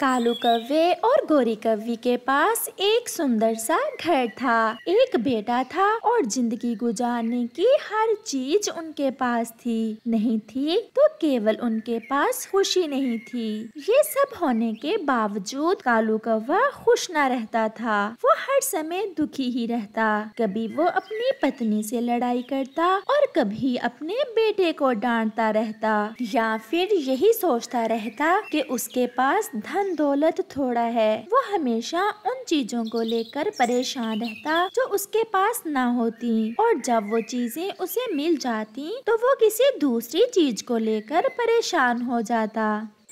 कालू कव्वे और गोरी कव्वी के पास एक सुंदर सा घर था एक बेटा था और जिंदगी गुजारने की हर चीज उनके पास थी नहीं थी तो केवल उनके पास खुशी नहीं थी ये सब होने के बावजूद कालू कव्वा खुश ना रहता था वो हर समय दुखी ही रहता कभी वो अपनी पत्नी से लड़ाई करता और कभी अपने बेटे को डांटता रहता या फिर यही सोचता रहता कि उसके पास धन धन दौलत थोड़ा है वो हमेशा उन चीजों को लेकर परेशान रहता जो उसके पास ना होती और जब वो चीजें उसे मिल जाती तो वो किसी दूसरी चीज को लेकर परेशान हो जाता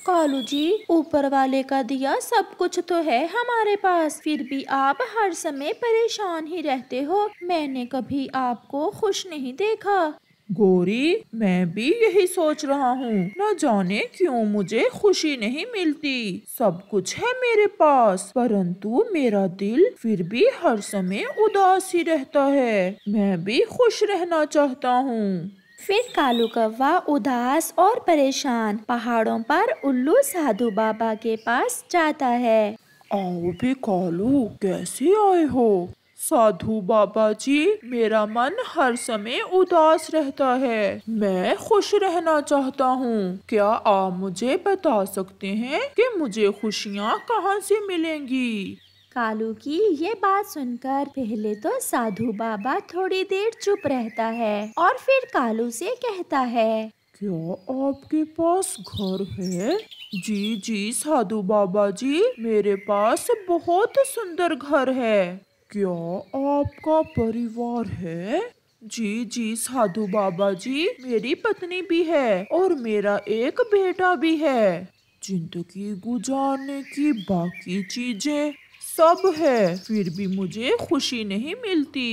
कालू जी ऊपर वाले का दिया सब कुछ तो है हमारे पास फिर भी आप हर समय परेशान ही रहते हो मैंने कभी आपको खुश नहीं देखा गोरी मैं भी यही सोच रहा हूँ न जाने क्यों मुझे खुशी नहीं मिलती सब कुछ है मेरे पास परंतु मेरा दिल फिर भी हर समय उदास ही रहता है मैं भी खुश रहना चाहता हूँ फिर कालू कौवा उदास और परेशान पहाड़ों पर उल्लू साधु बाबा के पास जाता है आओ भी कालू कैसे आए हो साधु बाबा जी मेरा मन हर समय उदास रहता है मैं खुश रहना चाहता हूँ क्या आप मुझे बता सकते हैं कि मुझे खुशियाँ कहाँ से मिलेंगी कालू की ये बात सुनकर पहले तो साधु बाबा थोड़ी देर चुप रहता है और फिर कालू से कहता है क्या आपके पास घर है जी जी साधु बाबा जी मेरे पास बहुत सुंदर घर है क्या आपका परिवार है जी जी साधु बाबा जी मेरी पत्नी भी है और मेरा एक बेटा भी है जिंदगी गुजारने की बाकी चीजें सब है फिर भी मुझे खुशी नहीं मिलती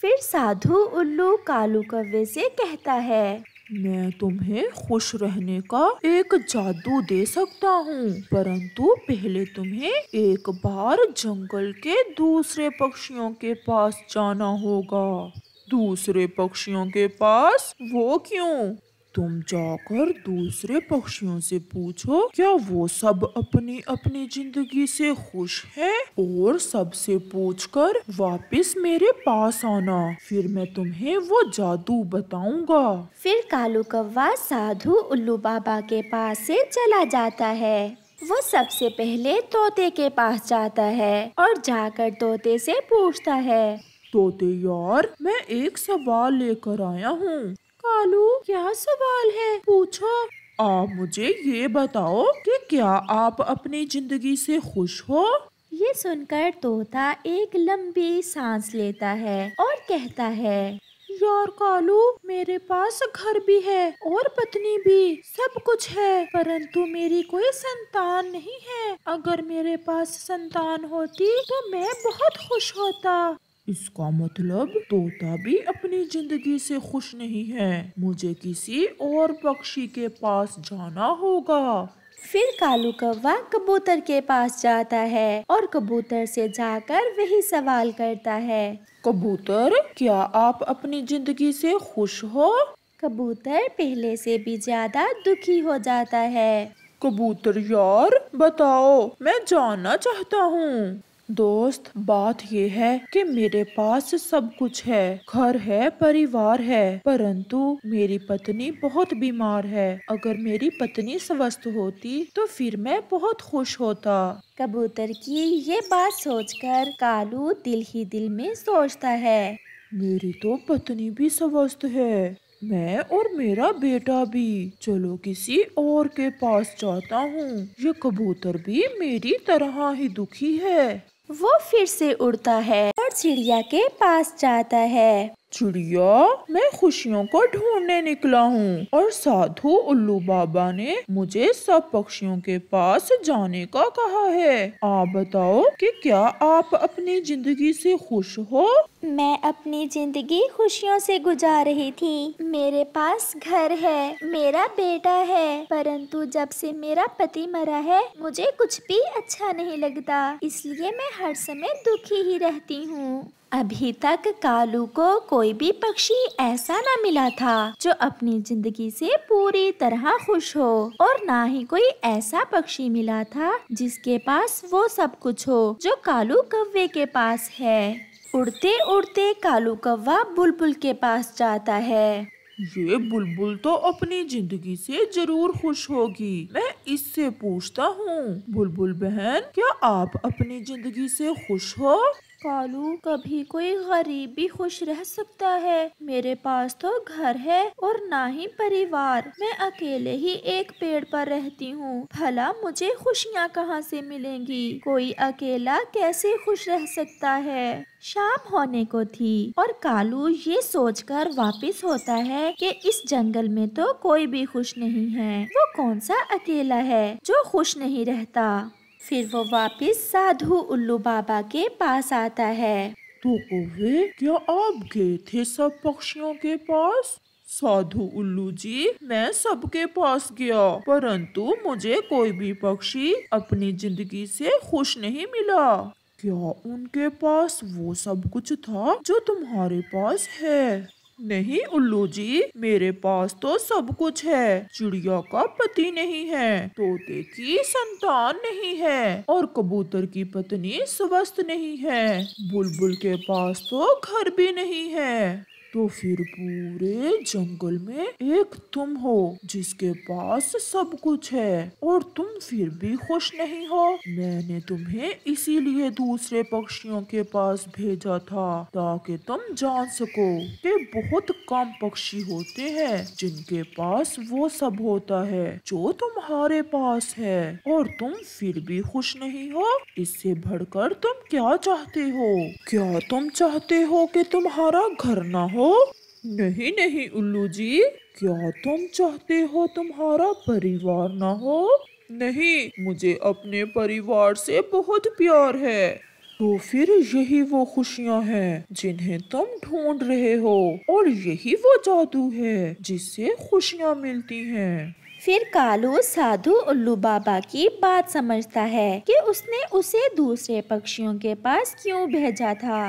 फिर साधु उल्लू कालू कव्वे से कहता है मैं तुम्हें खुश रहने का एक जादू दे सकता हूँ परंतु पहले तुम्हें एक बार जंगल के दूसरे पक्षियों के पास जाना होगा दूसरे पक्षियों के पास वो क्यों तुम जाकर दूसरे पक्षियों से पूछो क्या वो सब अपनी अपनी जिंदगी से खुश है और सबसे पूछकर वापस मेरे पास आना फिर मैं तुम्हें वो जादू बताऊंगा फिर कालू कौवा साधु उल्लू बाबा के पास से चला जाता है वो सबसे पहले तोते के पास जाता है और जाकर तोते से पूछता है तोते यार मैं एक सवाल लेकर आया हूँ भालू क्या सवाल है पूछो आप मुझे ये बताओ कि क्या आप अपनी जिंदगी से खुश हो ये सुनकर तोता एक लंबी सांस लेता है और कहता है यार कालू मेरे पास घर भी है और पत्नी भी सब कुछ है परंतु मेरी कोई संतान नहीं है अगर मेरे पास संतान होती तो मैं बहुत खुश होता इसका मतलब तोता भी अपनी जिंदगी से खुश नहीं है मुझे किसी और पक्षी के पास जाना होगा फिर कालू कौवा कबूतर के पास जाता है और कबूतर से जाकर वही सवाल करता है कबूतर क्या आप अपनी जिंदगी से खुश हो कबूतर पहले से भी ज्यादा दुखी हो जाता है कबूतर यार बताओ मैं जानना चाहता हूँ दोस्त बात ये है कि मेरे पास सब कुछ है घर है परिवार है परंतु मेरी पत्नी बहुत बीमार है अगर मेरी पत्नी स्वस्थ होती तो फिर मैं बहुत खुश होता कबूतर की ये बात सोचकर कालू दिल ही दिल में सोचता है मेरी तो पत्नी भी स्वस्थ है मैं और मेरा बेटा भी चलो किसी और के पास जाता हूँ ये कबूतर भी मेरी तरह ही दुखी है वो फिर से उड़ता है और चिड़िया के पास जाता है चिड़िया मैं खुशियों को ढूंढने निकला हूँ और साधु उल्लू बाबा ने मुझे सब पक्षियों के पास जाने का कहा है आप बताओ कि क्या आप अपनी जिंदगी से खुश हो मैं अपनी जिंदगी खुशियों से गुजार रही थी मेरे पास घर है मेरा बेटा है परंतु जब से मेरा पति मरा है मुझे कुछ भी अच्छा नहीं लगता इसलिए मैं हर समय दुखी ही रहती हूँ अभी तक कालू को कोई भी पक्षी ऐसा ना मिला था जो अपनी जिंदगी से पूरी तरह खुश हो और ना ही कोई ऐसा पक्षी मिला था जिसके पास वो सब कुछ हो जो कालू कव्वे के पास है उड़ते उड़ते कालू कव्वा बुलबुल के पास जाता है ये बुलबुल तो अपनी जिंदगी से जरूर खुश होगी मैं इससे पूछता हूँ बुलबुल बहन क्या आप अपनी जिंदगी से खुश हो कालू कभी कोई गरीब भी खुश रह सकता है मेरे पास तो घर है और ना ही परिवार मैं अकेले ही एक पेड़ पर रहती हूँ भला मुझे खुशियाँ कहाँ से मिलेंगी कोई अकेला कैसे खुश रह सकता है शाम होने को थी और कालू ये सोचकर वापस होता है कि इस जंगल में तो कोई भी खुश नहीं है वो कौन सा अकेला है जो खुश नहीं रहता फिर वो वापस साधु उल्लू बाबा के पास आता है तो कौवे क्या आप गए थे सब पक्षियों के पास साधु उल्लू जी मैं सबके पास गया परंतु मुझे कोई भी पक्षी अपनी जिंदगी से खुश नहीं मिला क्या उनके पास वो सब कुछ था जो तुम्हारे पास है नहीं उल्लू जी मेरे पास तो सब कुछ है चिड़िया का पति नहीं है तोते की संतान नहीं है और कबूतर की पत्नी स्वस्थ नहीं है बुलबुल के पास तो घर भी नहीं है तो फिर पूरे जंगल में एक तुम हो जिसके पास सब कुछ है और तुम फिर भी खुश नहीं हो मैंने तुम्हें इसीलिए दूसरे पक्षियों के पास भेजा था ताकि तुम जान सको कि बहुत कम पक्षी होते हैं जिनके पास वो सब होता है जो तुम्हारे पास है और तुम फिर भी खुश नहीं हो इससे बढ़कर तुम क्या चाहते हो क्या तुम चाहते हो कि तुम्हारा घर ना हो हो नहीं नहीं उल्लू जी क्या तुम चाहते हो तुम्हारा परिवार ना हो नहीं मुझे अपने परिवार से बहुत प्यार है तो फिर यही वो खुशियाँ हैं जिन्हें तुम ढूंढ रहे हो और यही वो जादू है जिससे खुशियाँ मिलती हैं फिर कालू साधु उल्लू बाबा की बात समझता है कि उसने उसे दूसरे पक्षियों के पास क्यों भेजा था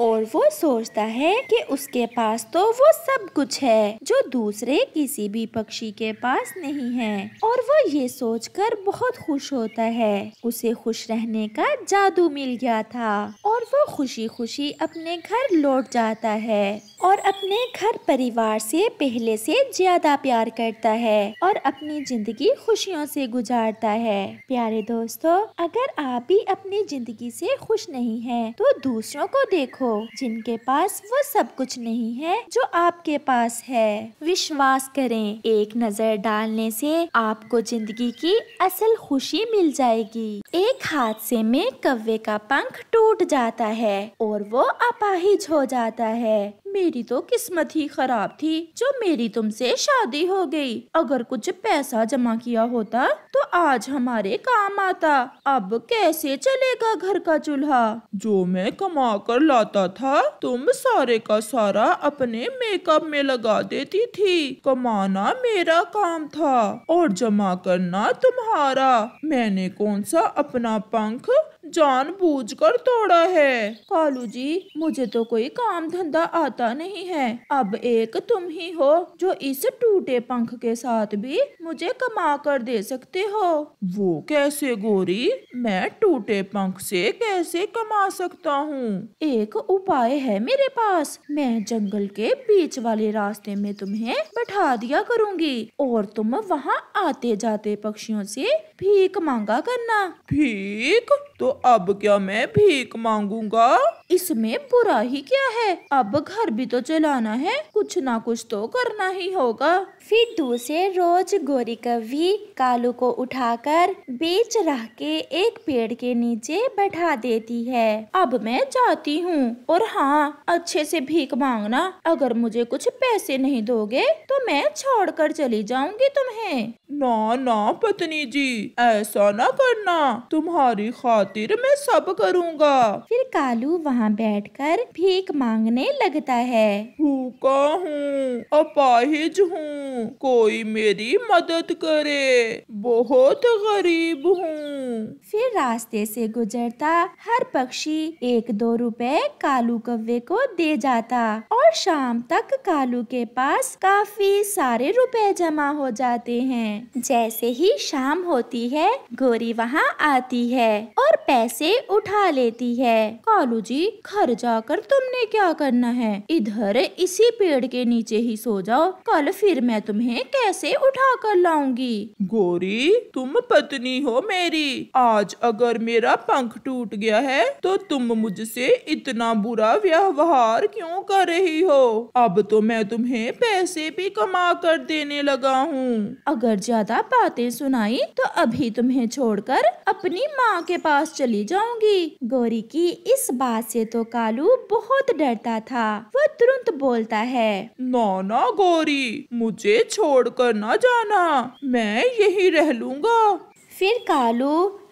और वो सोचता है कि उसके पास तो वो सब कुछ है जो दूसरे किसी भी पक्षी के पास नहीं है और वो ये सोचकर बहुत खुश होता है उसे खुश रहने का जादू मिल गया था और वो खुशी खुशी अपने घर लौट जाता है और अपने घर परिवार से पहले से ज्यादा प्यार करता है और अपनी जिंदगी खुशियों से गुजारता है प्यारे दोस्तों अगर आप भी अपनी जिंदगी से खुश नहीं हैं तो दूसरों को देखो जिनके पास वो सब कुछ नहीं है जो आपके पास है विश्वास करें एक नज़र डालने से आपको जिंदगी की असल खुशी मिल जाएगी एक हादसे में कव्वे का पंख टूट जाता है और वो अपाहिज हो जाता है मेरी तो किस्मत ही खराब थी जो मेरी तुमसे शादी हो गई अगर कुछ पैसा जमा किया होता तो आज हमारे काम आता अब कैसे चलेगा घर का चूल्हा जो मैं कमा कर लाता था तुम सारे का सारा अपने मेकअप में लगा देती थी कमाना मेरा काम था और जमा करना तुम्हारा मैंने कौन सा अपना पंख जानबूझकर तोड़ा है कालू जी मुझे तो कोई काम धंधा आता नहीं है अब एक तुम ही हो जो इस टूटे पंख के साथ भी मुझे कमा कर दे सकते हो वो कैसे गोरी मैं टूटे पंख से कैसे कमा सकता हूँ एक उपाय है मेरे पास मैं जंगल के बीच वाले रास्ते में तुम्हें बैठा दिया करूँगी और तुम वहाँ आते जाते पक्षियों से भीख मांगा करना भीख तो अब क्या मैं भीख मांगूंगा इसमें बुरा ही क्या है अब घर भी तो चलाना है कुछ ना कुछ तो करना ही होगा फिर दूसरे रोज गोरी कवि कालू को उठाकर बेच रह के एक पेड़ के नीचे बैठा देती है अब मैं जाती हूँ और हाँ अच्छे से भीख मांगना अगर मुझे कुछ पैसे नहीं दोगे तो मैं छोड़ कर चली जाऊंगी तुम्हें ना ना पत्नी जी ऐसा ना करना तुम्हारी खा खातिर मैं सब करूँगा फिर कालू वहाँ बैठकर भीख मांगने लगता है भूखा हूँ अपाहिज हूँ कोई मेरी मदद करे बहुत गरीब हूँ फिर रास्ते से गुजरता हर पक्षी एक दो रुपए कालू कव्वे को दे जाता और शाम तक कालू के पास काफी सारे रुपए जमा हो जाते हैं जैसे ही शाम होती है गोरी वहाँ आती है और और पैसे उठा लेती है कालू जी घर जाकर तुमने क्या करना है इधर इसी पेड़ के नीचे ही सो जाओ कल फिर मैं तुम्हें कैसे उठा कर लाऊंगी गोरी तुम पत्नी हो मेरी आज अगर मेरा पंख टूट गया है तो तुम मुझसे इतना बुरा व्यवहार क्यों कर रही हो अब तो मैं तुम्हें पैसे भी कमा कर देने लगा हूँ अगर ज्यादा बातें सुनाई तो अभी तुम्हें छोड़कर अपनी माँ के पास पास चली जाऊंगी गौरी की इस बात से तो कालू बहुत डरता था वह तुरंत बोलता है नाना गौरी मुझे छोड़ कर न जाना मैं यही रह लूंगा फिर कालू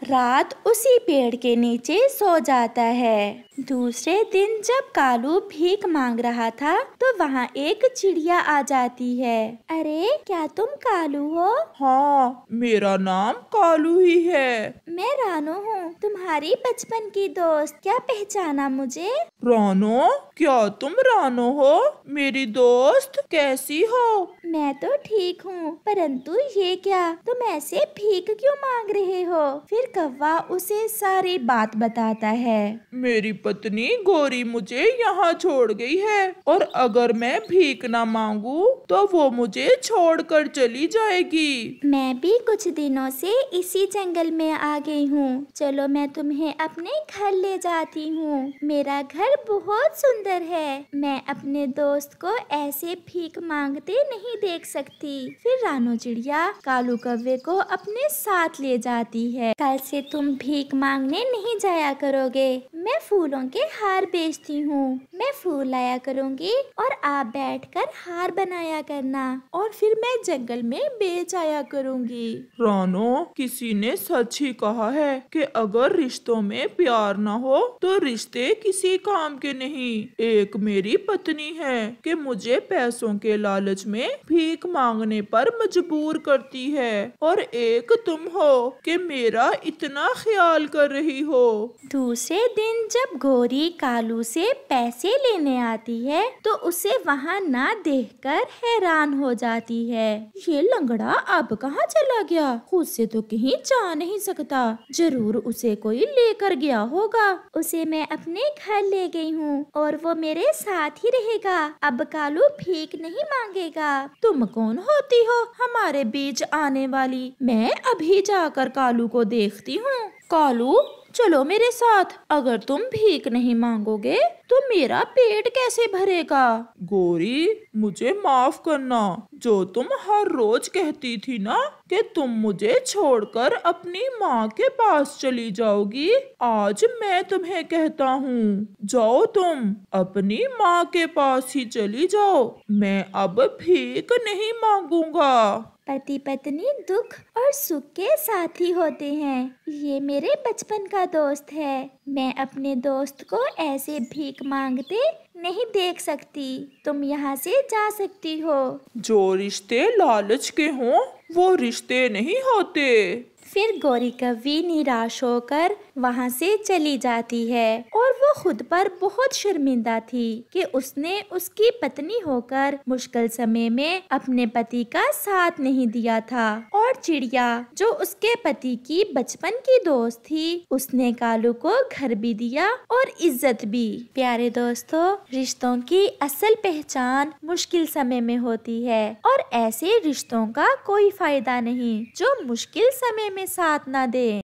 रात उसी पेड़ के नीचे सो जाता है दूसरे दिन जब कालू भीख मांग रहा था तो वहाँ एक चिड़िया आ जाती है अरे क्या तुम कालू हो हाँ मेरा नाम कालू ही है मैं रानो हूँ तुम्हारी बचपन की दोस्त क्या पहचाना मुझे रानो क्या तुम रानो हो मेरी दोस्त कैसी हो मैं तो ठीक हूँ परंतु ये क्या तुम ऐसे भीख क्यों मांग रहे हो फिर फिर कौवा उसे सारी बात बताता है मेरी पत्नी गोरी मुझे यहाँ छोड़ गई है और अगर मैं भीख ना मांगू तो वो मुझे छोड़ कर चली जाएगी मैं भी कुछ दिनों से इसी जंगल में आ गई हूँ चलो मैं तुम्हें अपने घर ले जाती हूँ मेरा घर बहुत सुंदर है मैं अपने दोस्त को ऐसे भीख मांगते नहीं देख सकती फिर रानो चिड़िया कालू कौवे को अपने साथ ले जाती है कल से तुम भीख मांगने नहीं जाया करोगे मैं फूलों के हार बेचती हूँ मैं फूल लाया करूँगी और आप बैठकर हार बनाया करना और फिर मैं जंगल में बेच आया करूँगी रानो किसी ने सच ही कहा है कि अगर रिश्तों में प्यार ना हो तो रिश्ते किसी काम के नहीं एक मेरी पत्नी है कि मुझे पैसों के लालच में भीख मांगने पर मजबूर करती है और एक तुम हो कि मेरा इतना ख्याल कर रही हो दूसरे दिन जब गोरी कालू से पैसे लेने आती है तो उसे वहाँ ना देखकर हैरान हो जाती है ये लंगड़ा अब कहाँ चला गया खुद से तो कहीं जा नहीं सकता जरूर उसे कोई लेकर गया होगा उसे मैं अपने घर ले गई हूँ और वो मेरे साथ ही रहेगा अब कालू भीख नहीं मांगेगा तुम कौन होती हो हमारे बीच आने वाली मैं अभी जाकर कालू को देख देखती हूँ कालू चलो मेरे साथ अगर तुम भीख नहीं मांगोगे तो मेरा पेट कैसे भरेगा गोरी मुझे माफ करना जो तुम हर रोज कहती थी ना कि तुम मुझे छोड़कर अपनी माँ के पास चली जाओगी आज मैं तुम्हें कहता हूँ जाओ तुम अपनी माँ के पास ही चली जाओ मैं अब भीख नहीं मांगूंगा पति पत्नी दुख और सुख के साथी होते हैं ये मेरे बचपन का दोस्त है मैं अपने दोस्त को ऐसे भीख मांगते नहीं देख सकती तुम यहाँ से जा सकती हो जो रिश्ते लालच के हों वो रिश्ते नहीं होते फिर गौरी कवि निराश होकर वहाँ से चली जाती है और वो खुद पर बहुत शर्मिंदा थी कि उसने उसकी पत्नी होकर मुश्किल समय में अपने पति का साथ नहीं दिया था और चिड़िया जो उसके पति की बचपन की दोस्त थी उसने कालू को घर भी दिया और इज्जत भी प्यारे दोस्तों रिश्तों की असल पहचान मुश्किल समय में होती है और ऐसे रिश्तों का कोई फायदा नहीं जो मुश्किल समय में साथ ना दें